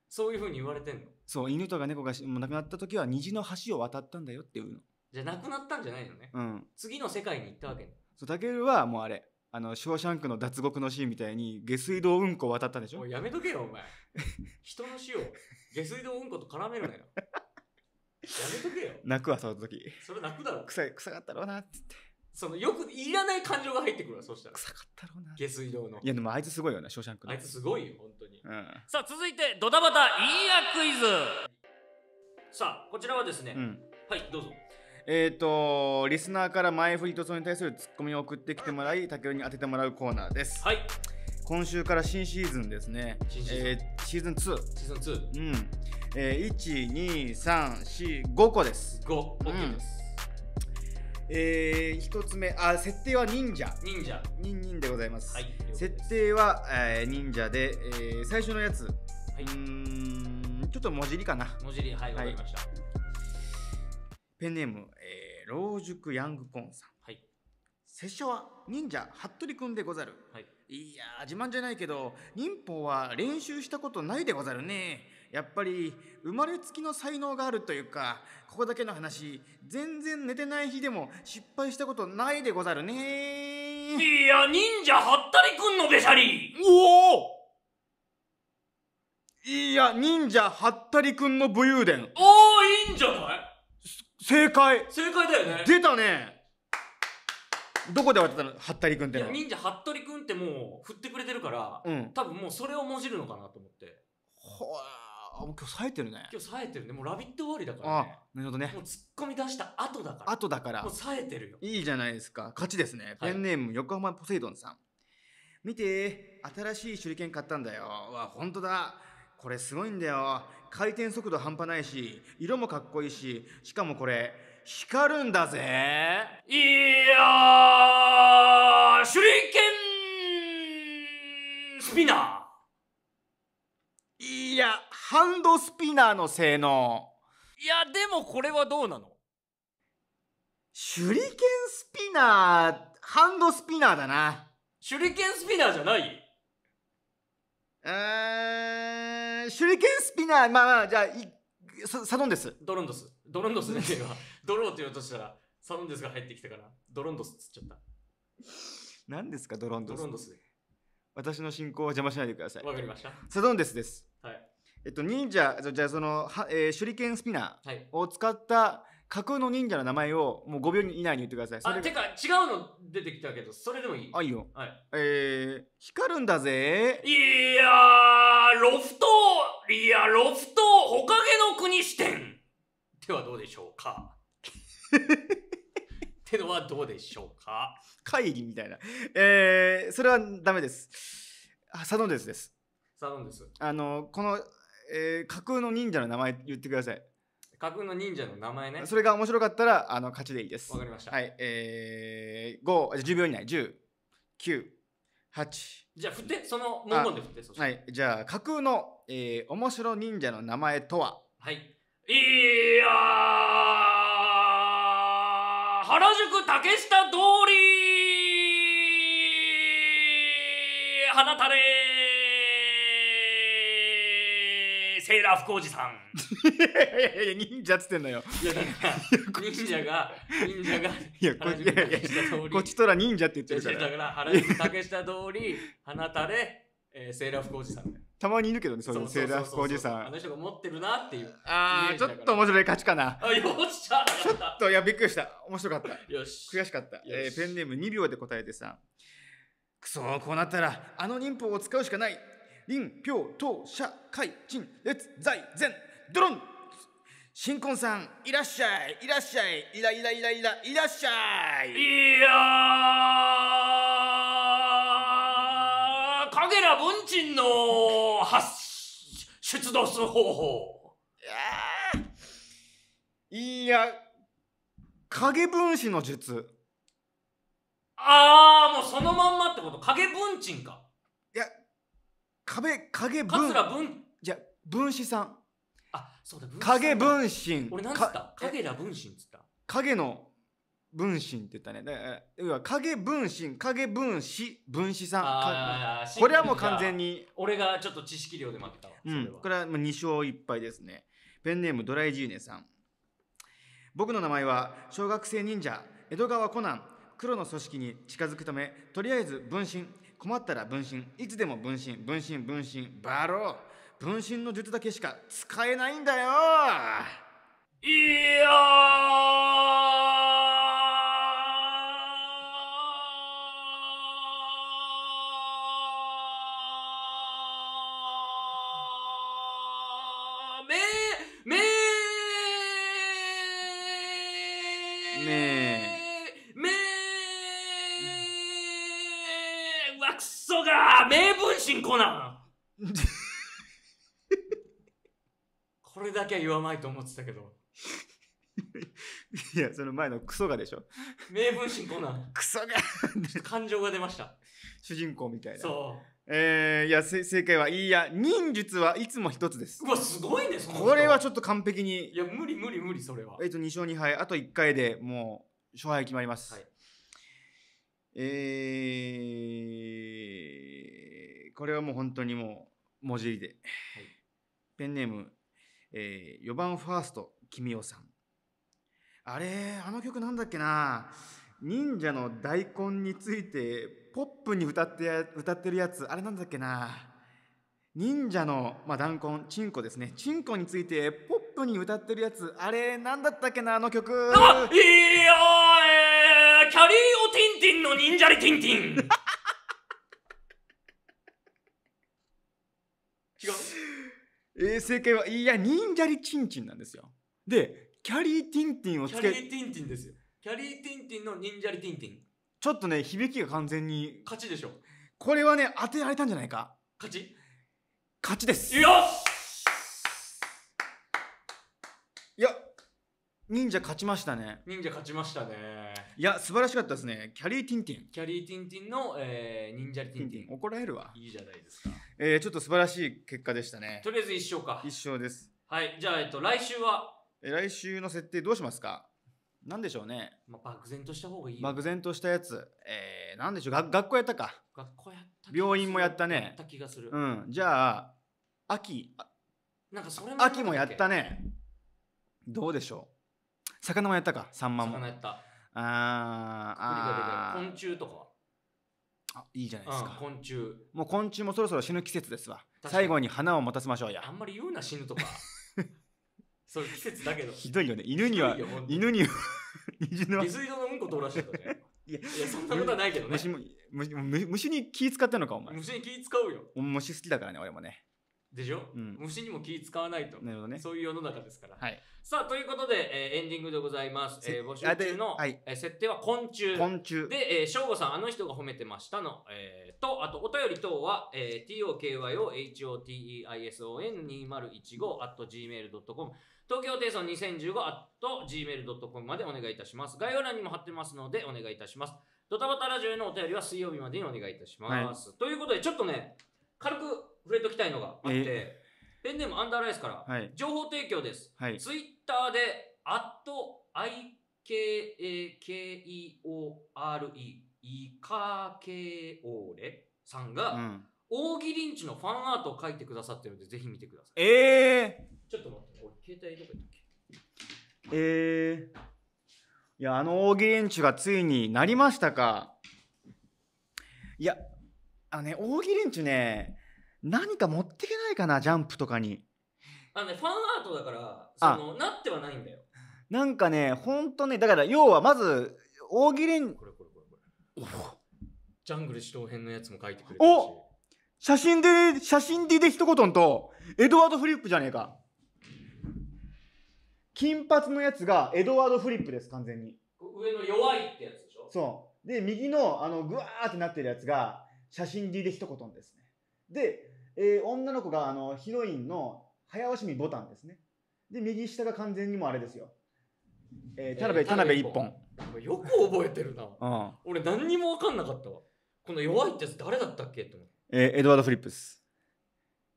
Speaker 1: そういうふうに言われてんの
Speaker 2: そう、犬とか猫がもう亡くなった時は虹の橋を渡ったんだよっていうの。
Speaker 1: じゃあなくなったんじゃないのね。うん。次の世界に行ったわけね。
Speaker 2: そう、タケルはもうあれ、あの、ショーシャンクの脱獄のシーンみたいに下水道うんこを渡ったんでしょもうやめとけよ、お前。
Speaker 1: 人の死を下水道うんこと絡めるなよ。や
Speaker 2: めとけよ。泣くわ、その時。それ泣くだろ。臭い、臭かったろうなっって。そのよくいらない感情が入ってくるわそしたら臭かったろうな下水道のいやでもあいつすごいよなしょうシャンクのあいつすごいよ本当に、うん、
Speaker 1: さあ続いてドタバタいいやクイズさあこちらはですね、うん、はいどうぞ
Speaker 2: えっ、ー、とリスナーから前振りとそれに対するツッコミを送ってきてもらい武雄に当ててもらうコーナーですはい今週から新シーズンですね新シーズン、えー、シーズン2シーズン2うん、えー、1234 5個です5 OK です、うんえー、1つ目あ設定は忍者忍者忍忍でございます,、はい、設定は、えー、忍者で、えー、最初のやつ、はい、うんちょっともじりかなもじりはいわ、かりました、ペンネーム、えー、老熟ヤングコーンさんはい拙者は忍者服部君でござる、はい、いや自慢じゃないけど忍法は練習したことないでござるね、やっぱり生まれつきの才能があるというか、ここだけの話、全然寝てない日でも失敗したことないでござるね
Speaker 1: いや、忍者はったりくんのべしゃり
Speaker 2: おおいや、忍者はったりくんの武勇伝。おおいいんじゃない正解正解だよね。出たねどこで当てたのハッタリくんって忍
Speaker 1: 者ハッタリくんってもう振ってくれてるから、うん、多分もうそれをもじるのか
Speaker 2: なと思って。ほら。あ、もう今日冴えてるね。今日冴えてるね。もうラビット終わりだからね。なるほどね。もう突っ
Speaker 1: 込み出した後だ
Speaker 2: から。後だから。もう冴えてるよ。いいじゃないですか。勝ちですね。ペンネーム、はい、横浜ポセイドンさん。見て、新しい手裏剣買ったんだよ。わ、本当だ。これすごいんだよ。回転速度半端ないし、色もかっこいいし、しかもこれ、光るんだぜ。いや手裏剣スピナーいやハンドスピナーの性能
Speaker 1: いやでもこれはどうなの
Speaker 2: 手裏剣スピナーハンドスピナーだな
Speaker 1: 手裏剣スピナーじゃない
Speaker 2: うん手裏剣スピナーまあまあじゃあいサドンデスドロンドス
Speaker 1: ドロンドスねっていうかドローって言おうとしたらサドンデスが入ってきたからドロンドスっつっちゃった
Speaker 2: 何ですかドロンドスドロンドス私の進行は邪魔しないでくださいわかりましたサドンデスですえっと、忍者じゃあそのは、えー、手裏剣スピナーを使った架空の忍者の名前をもう5秒以内に言ってくださいあて
Speaker 1: か違うの出てきたけどそれでもいいあいいよ、はい、
Speaker 2: えー、光るんだぜいや
Speaker 1: ロフトいやロフトほかげの国視点ではどうでしょうかての はどうでしょうか
Speaker 2: 会議みたいなえー、それはダメですあサドンデスですサドンデスあのこのえー、架空の忍者の名前言ってください。
Speaker 1: 架空の忍者の名前ね。それが面白
Speaker 2: かったら、あの、勝ちでいいです。わかりました。はい、えー、5、10秒以内、10、9、8。
Speaker 1: じゃあ振って、その文言で振って、そして。は
Speaker 2: い、じゃあ、架空の、えー、面白忍者の名前とははい。い
Speaker 1: や原宿竹下通り花垂れセーラー服おじさん。
Speaker 2: いやいやいや、忍者っつってんのよ。いや、だから、忍者が、忍者が、いや、こっちとら忍者って言ってるから。だから、原宿竹
Speaker 1: 下通り、花たれ、えー、セーラー服おじさん。
Speaker 2: たまにいるけどね、そのセーラー服おじさん。あの人が持ってるなっていう。ああ、ちょっと面白い勝ちかな。あ、よっしゃちょっと、いや、びっくりした。面白かった。よし。悔しかった。えー、ペンネーム2秒で答えてさ。くそ、こうなったら、あの忍法を使うしかない。林票当社会陳列財前ドロン新婚さんいらっしゃいいらっしゃいいらいらいらいらいらっしゃいいや
Speaker 1: 影ら文鎮の発出土する方法
Speaker 2: いや影分子の術
Speaker 1: ああもうそのまんまってこと影文鎮か
Speaker 2: 壁影分桂じゃ分子さんあそうだ分影分身俺何つった影ら分身っつった影の分身って言ったねだから影分身影分子分子さんこれはもう完全に
Speaker 1: 俺がちょっと知識
Speaker 2: 量で負けたわ、うんこれはもう2勝1敗ですねペンネームドライジーネさん僕の名前は小学生忍者江戸川コナン黒の組織に近づくためとりあえず分身困ったら分身いつでも分身分身分身バロー分身の術だけしか使えないんだよいや
Speaker 1: 進行なこれだけは言わないと思ってたけど。
Speaker 2: いや、その前のクソがでしょ。
Speaker 1: 名分進行なクソが
Speaker 2: 感情が出ました。主人公みたいな。そう。えー、いや正解はいいや忍術はいつも一つですうわすごいねそのこれはちょっと完璧にいや無理無理無理それはえっ、と2勝2敗あと1回でもう勝敗決まります、はい、えーこれはもう本当にもう文字入りで、はい、ペンネーム、えー、4番ファースト君代さんあれあの曲なんだっけな忍者の大根についてポップに歌って歌ってるやつあれなんだっけな忍者の、まあ、弾痕チンコですねチンコについてポップに歌ってるやつあれなんだったっけなあの曲あいや、ー、キャリーオティンティンの忍者リティンティンえー、正解は、いや、忍者りちんちんなんですよ。で、キャリーティンティンをつけキャリーティンティンですよ。キャリーティンティンの忍者りティンティン。ちょっとね、響きが完全に。勝ちでしょ。これはね、当てられたんじゃないか。勝ち勝ちです。よしいや、忍者勝ちましたね。
Speaker 1: 忍者勝ちましたね。
Speaker 2: いや、素晴らしかったですね。キャリーティンティン。キャリーティンティンの、えー、忍者ティンティン。怒られるわ。いいじゃないですか。えー、ちょっと素晴らしい結果でしたね。とりあえず一勝か。一勝です。
Speaker 1: はい、じゃあ、えっと、来週は
Speaker 2: え来週の設定どうしますかなんでしょうね。まあ、漠然とした方がいい。漠然としたやつ。えー、なんでしょう。が学校やったか。学校やった病院もやったね。やった気がする。うん。じゃあ、秋。なんかそれも秋もやったね。どうでしょう。魚もやったか。サンマも。魚やった。ああ。昆虫とかはあいいじゃないですか、うん、昆虫もう昆虫もそろそろ死ぬ季節ですわ最後に花を持たせましょうやあんま
Speaker 1: り言うな死ぬとか そう季節だけどひどいよね犬には犬には 水色のうんこ通らしてたねいやそんなことはないけどね虫
Speaker 2: 虫虫に気使ったのかお前虫に気使うよ虫好きだからね俺もね
Speaker 1: でしょ、うん、虫にも気使わないと。なるほどね。そういう世の中ですから。はい。さあ、ということで、えー、エンディングでございます。えー、募集中の、はい、えー、設定は昆虫。
Speaker 2: 昆虫。で、
Speaker 1: えー、う吾さん、あの人が褒めてましたの、えー、と、あと、お便り等は、えー、tokyohoteison2015-gmail.com。東京テイソン 2015-gmail.com までお願いいたします。概要欄にも貼ってますので、お願いいたします。ドタバタラジオへのお便りは水曜日までにお願いいたします。はい、ということで、ちょっとね、軽く、触れときたいのがあって、ペンネームアンダーライスから、情報提供です。はい、ツイッターで、アット IKAKEORE、イカケオレさんが、うん、大喜ンチのファンアートを書いてくださってるので、ぜひ見てください。えー、ちょっと待って、俺携帯どこやったっ
Speaker 2: けえー、いや、あの大喜リンチがついになりましたか。いや、あのね、大喜リンチね、何か持っていけないかなジャンプとかに
Speaker 1: あのねファンアートだからそのなってはないんだよ
Speaker 2: なんかねほんとねだから要はまず大喜利これこれこ
Speaker 1: れこれジャングル指導編のやつも書いてくれてるし
Speaker 2: お写真で写真でで一言とエドワード・フリップじゃねえか金髪のやつがエドワード・フリップです完全に
Speaker 1: 上の弱いってやつでしょそ
Speaker 2: うで右のあのグワーってなってるやつが写真 D で一言ですねでえー、女の子があのヒロインの早押し見ボタンですね。で、右下が完全にもあれですよ。えー、田辺、田辺一本。よく覚えてるな。うん、俺何にも分かんなか
Speaker 1: ったわ。この弱いってやつ誰だったっけっ思って。
Speaker 2: えー、エドワード・フリップス。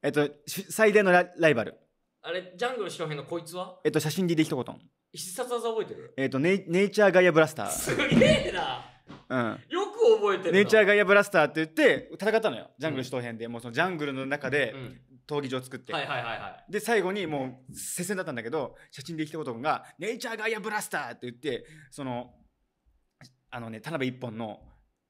Speaker 2: えっと、最大のライバル。
Speaker 1: あれ、ジャングル白辺のこいつは
Speaker 2: えっと、写真でで一言。必殺技覚えてるえっとネイ、ネイチャーガイアブラスター。すげえなうん。
Speaker 1: よ覚えてるネイチ
Speaker 2: ャーガイアブラスターって言って戦ったのよジャングル首都編で、うん、もうそのジャングルの中で闘技場作って、はいはいはいはい、で最後にもう接戦だったんだけど写真で生きたことが「ネイチャーガイアブラスター」って言ってそのあのね田辺一本の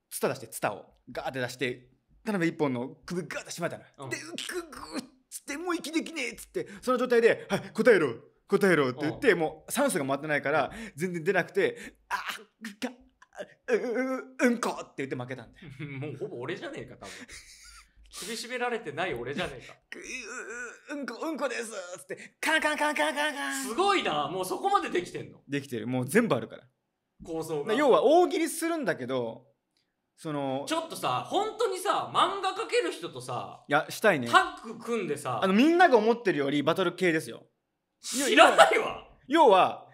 Speaker 2: ツタ出してツタをガーって出して田辺一本の首ガーってしまったの、うん、でウキクグッつってもう息できねえっつってその状態で「はい答えろ答えろ」って言って、もう酸素が回ってないから全然出なくて「あっう、う、うんこって言って負けたんだよ。もうほぼ俺じゃ
Speaker 1: ねえか、多分。首絞められてない俺じゃねえか。う、う、うんこ、うんこですっつって、
Speaker 2: カンカンカンカンカンカ
Speaker 1: ン。すごいな、もうそこまでできてんの。
Speaker 2: できてる。もう全部あるから。構想が。要は大喜利するんだけど、そのちょっとさ
Speaker 1: 本当にさ漫画描ける人とさ
Speaker 2: いやしたいねタ
Speaker 1: ッグ組んでさ
Speaker 2: あのみんなが思ってるよりバトル系ですよ知らないわ要は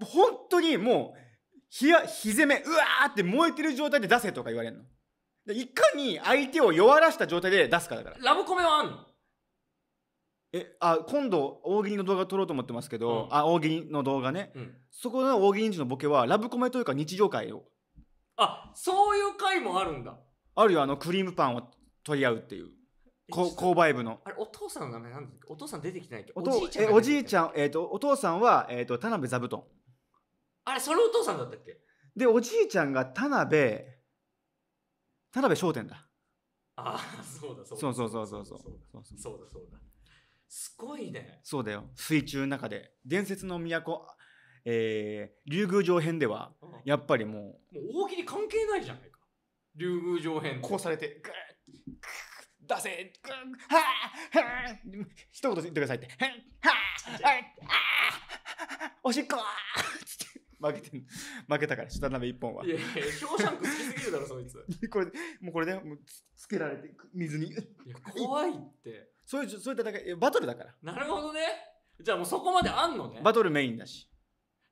Speaker 2: 本当にもう火や攻めうわーって燃えてる状態で出せとか言われるのでいかに相手を弱らした状態で出すかだから
Speaker 1: ラブコメはあんの
Speaker 2: えあ今度大喜利の動画撮ろうと思ってますけど、うん、あ大喜利の動画ね、うん、そこの大喜利人のボケはラブコメというか日常会を
Speaker 1: あそういう会もあるんだ
Speaker 2: あるよあのクリームパンを取り合うっていうこ購買部のあ
Speaker 1: れお父さんの名前なんですかお父さん出てきてないけどおじいちゃんおじ
Speaker 2: いちゃん、えーと、お父さんは、えーと田辺座布団あれ、そのお父さんだったっけで、おじいちゃんが田辺、田辺商店だ。ああ、そうだ、そうだ。そうそうそうそうそう。そうだ、そうだ。す
Speaker 1: ごいね。
Speaker 2: そうだよ。水中の中で。伝説の都、えー、竜宮城編では、やっぱりもう。もう
Speaker 1: 大喜利関係ないじゃないか。
Speaker 2: 竜宮城編。こうされて、ぐー出せグーはあはあ一言言ってくださいって。はあはあはあおしっこはっつって。負けて 負けたから、下鍋一本は。いやいや、ショーシャンク好きすぎるだろ、そいつ。これ、もうこれで、もうつつけられて、水に。いや、怖いって。そういう、そういう戦いいバトルだから。なるほどね。じゃあもうそこまであんのね。バトルメインだし。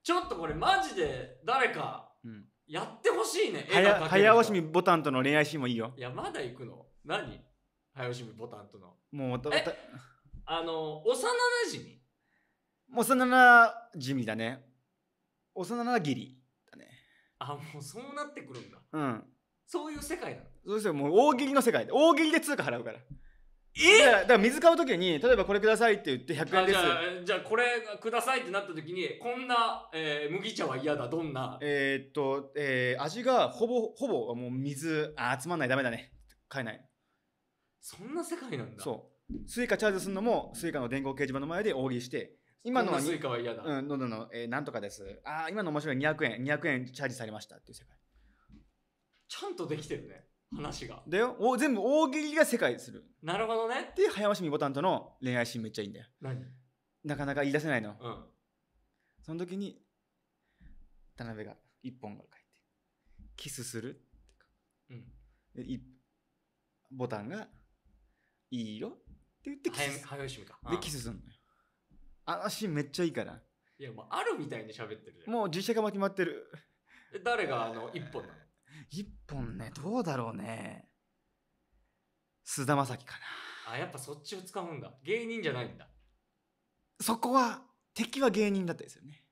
Speaker 1: ちょっとこれマジで誰かうん。やってほしいね。絵が早早押
Speaker 2: しみボタンとの恋愛シーンもいいよ。い
Speaker 1: や、まだ行くの何早押しみボタンとの。もうまた、またあの、幼馴染
Speaker 2: もう幼馴染だね。幼なぎりだね
Speaker 1: あもうそうなってくるんだうんそういう世界なの
Speaker 2: そうですよもう大喜利の世界で大喜利で通貨払うからえだから水買う時に例えばこれくださいって言って100円ですじゃあ
Speaker 1: じゃあこれくださいってなった時にこんな、
Speaker 2: えー、麦茶は嫌だどんなえー、っと、えー、味がほぼほぼもう水あつまんないダメだね買えないそんな世界なんだそうスイカチャージするのもスイカの電光掲示板の前で大喜利して今のは、スイカは嫌だ。うん、どんどんどん、えー、なんとかです。ああ、今の面白い200円、200円チャージされましたっていう世界。
Speaker 1: ちゃんとできてるね、話が。
Speaker 2: だよ、お全部大喜利が世界する。なるほどね。で、早押しみボタンとの恋愛シーンめっちゃいいんだよ。何なかなか言い出せないの。うん。その時に、田辺が一本が書いて、キスするうん。で、いボタンが、いいよって
Speaker 1: 言ってキス。早吉みか。で、キスすんの
Speaker 2: よ。あのシーンめっちゃいいから。
Speaker 1: いや、もうあるみたいに喋ってる
Speaker 2: もう実写化も決まってる。
Speaker 1: 誰があの、一本なの
Speaker 2: 一本ね、どうだろうね。菅田将暉か
Speaker 1: な。あ、やっぱそっちを掴むんだ。芸人じゃないんだ。
Speaker 2: そこは、敵は芸人だったですよね。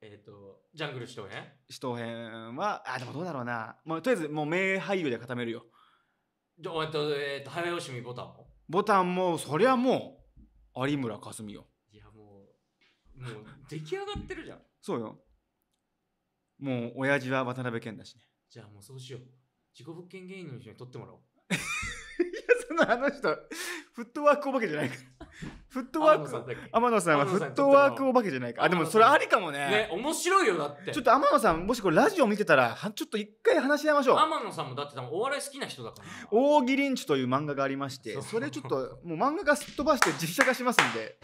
Speaker 1: えっ、ー、と、ジャングル死闘編
Speaker 2: 死闘編は、あ、でもどうだろうな。まあ、とりあえずもう名俳優で固めるよ。
Speaker 1: えっと、えっ、と、早し見ボタンも
Speaker 2: ボタンも、そりゃもう、有村架純よ。もう出来上がってるじゃん。そうよ。もう親父は渡辺謙だしね。
Speaker 1: じゃあもうそうしよう。自己物件芸人の人に撮ってもらおう。いや
Speaker 2: そのあの人、フットワークお化けじゃないから。フットワーク、天野さんはフットワークお化けじゃないか。あ、でもそれありかもね。ね、面白いよ、だって。ちょっと天野さん、もしこれラジオ見てたら、ちょっと一回話し合いましょう。天
Speaker 1: 野さんもだって多分お笑い好きな人だから。
Speaker 2: 大喜利ンチという漫画がありまして、それちょっと、もう漫画がすっ飛ばして実写化しますんで。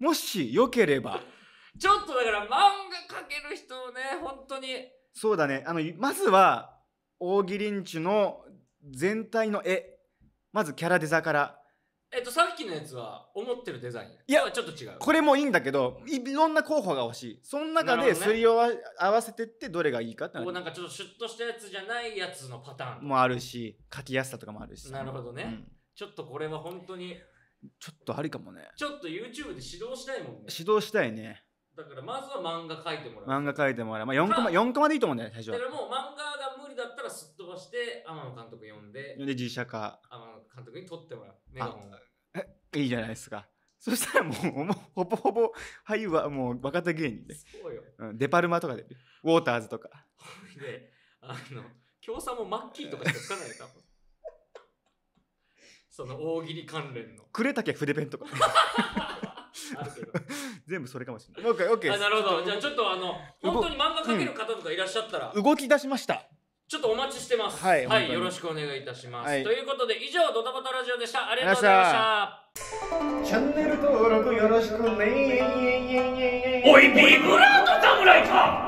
Speaker 2: もしよければ
Speaker 1: ちょっとだから漫画描ける人をね本当に
Speaker 2: そうだねあのまずは大喜利んちの全体の絵まずキャラデザから
Speaker 1: えっとさっきのやつは思ってるデザイン
Speaker 2: いやちょっと違うこれもいいんだけどいろんな候補が欲しいその中ですり、合わせてってどれがいいかってこうなん
Speaker 1: かちょっとシュッとしたやつじゃないやつのパターン
Speaker 2: もあるし書きやすさとかもあるしなるほどね、うん、
Speaker 1: ちょっとこれは本当に
Speaker 2: ちょっとありかもねち
Speaker 1: ょっと YouTube で指導したいもんね
Speaker 2: 指導したいね
Speaker 1: だからまずは漫画書いても
Speaker 2: らう漫画書いてもらう、まあ、4コマ4コマでいいと思うんだよ最初だか
Speaker 1: らもう漫画が無理だったらすっ飛ばして天野監督呼んでで実写化天野監督に撮ってもらうメガホン
Speaker 2: えいいじゃないですかそしたらもうほぼほぼ俳優はもう若手芸人でそうよ、うん、デパルマとかでウォーターズとか
Speaker 1: であの共産もマッキーとかしか書かないよ多分その大喜利関連の。
Speaker 2: くれたけ筆ペンとか。全部それかもしれない。オッケー、オッケー。あ、なるほど。じゃ
Speaker 1: あちょっとあの、本当に漫画描ける方とかいらっしゃったら。
Speaker 2: 動き出しました。
Speaker 1: ちょっとお待ちしてます。はい、はい、よろしくお願いいたします。はい、ということで、以上、ドタバタラジオでした。ありがとうございま
Speaker 2: した。チャンネル登録よろしくねおい、ビブラート侍か